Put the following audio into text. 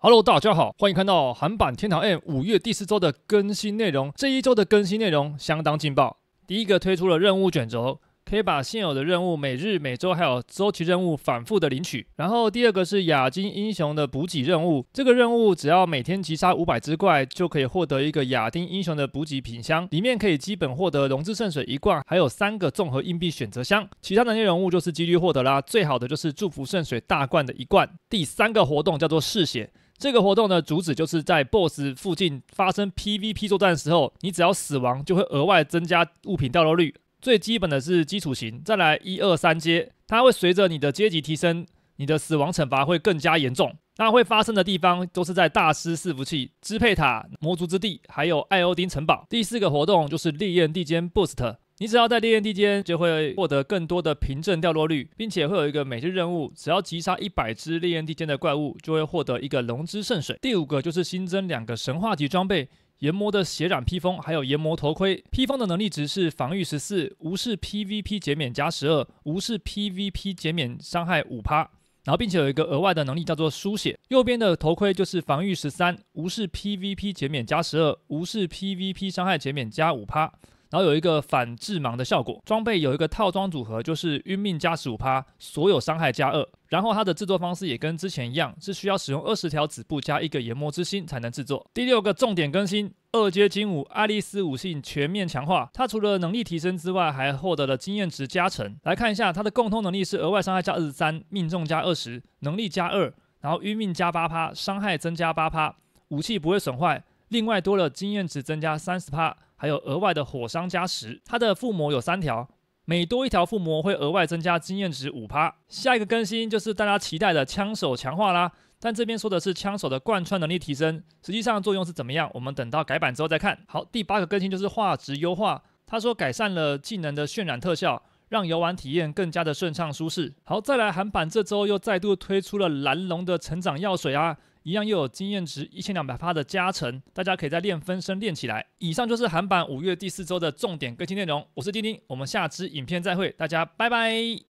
Hello，大家好，欢迎看到韩版天堂 M 五月第四周的更新内容。这一周的更新内容相当劲爆。第一个推出了任务卷轴，可以把现有的任务每日、每周还有周期任务反复的领取。然后第二个是亚金英雄的补给任务，这个任务只要每天击杀五百只怪，就可以获得一个亚丁英雄的补给品箱，里面可以基本获得龙之圣水一罐，还有三个综合硬币选择箱。其他的内容物就是几率获得啦，最好的就是祝福圣水大罐的一罐。第三个活动叫做嗜血。这个活动的主旨就是在 BOSS 附近发生 PVP 作战的时候，你只要死亡就会额外增加物品掉落率。最基本的是基础型，再来一二三阶，它会随着你的阶级提升，你的死亡惩罚会更加严重。那会发生的地方都是在大师伺服器、支配塔、魔族之地，还有艾欧丁城堡。第四个活动就是烈焰地间 Boost。你只要在烈焰地间就会获得更多的凭证掉落率，并且会有一个每日任务，只要击杀一百只烈焰地间的怪物，就会获得一个龙之圣水。第五个就是新增两个神话级装备，炎魔的血染披风还有炎魔头盔。披风的能力值是防御十四，无视 PVP 减免加十二，无视 PVP 减免伤害五趴，然后并且有一个额外的能力叫做书写。右边的头盔就是防御十三，无视 PVP 减免加十二，无视 PVP 伤害减免加五趴。然后有一个反致盲的效果，装备有一个套装组合，就是晕命加十五趴，所有伤害加二。然后它的制作方式也跟之前一样，是需要使用二十条子布加一个研磨之心才能制作。第六个重点更新：二阶精武爱丽丝武性全面强化。它除了能力提升之外，还获得了经验值加成。来看一下它的共通能力是额外伤害加二十三，命中加二十，能力加二，然后晕命加八趴，伤害增加八趴，武器不会损坏。另外多了经验值增加三十趴。还有额外的火伤加十，它的附魔有三条，每多一条附魔会额外增加经验值五趴。下一个更新就是大家期待的枪手强化啦，但这边说的是枪手的贯穿能力提升，实际上作用是怎么样？我们等到改版之后再看。好，第八个更新就是画质优化，他说改善了技能的渲染特效，让游玩体验更加的顺畅舒适。好，再来韩版这周又再度推出了蓝龙的成长药水啊。一样又有经验值一千两百发的加成，大家可以在练分身练起来。以上就是韩版五月第四周的重点更新内容。我是丁丁，我们下期影片再会，大家拜拜。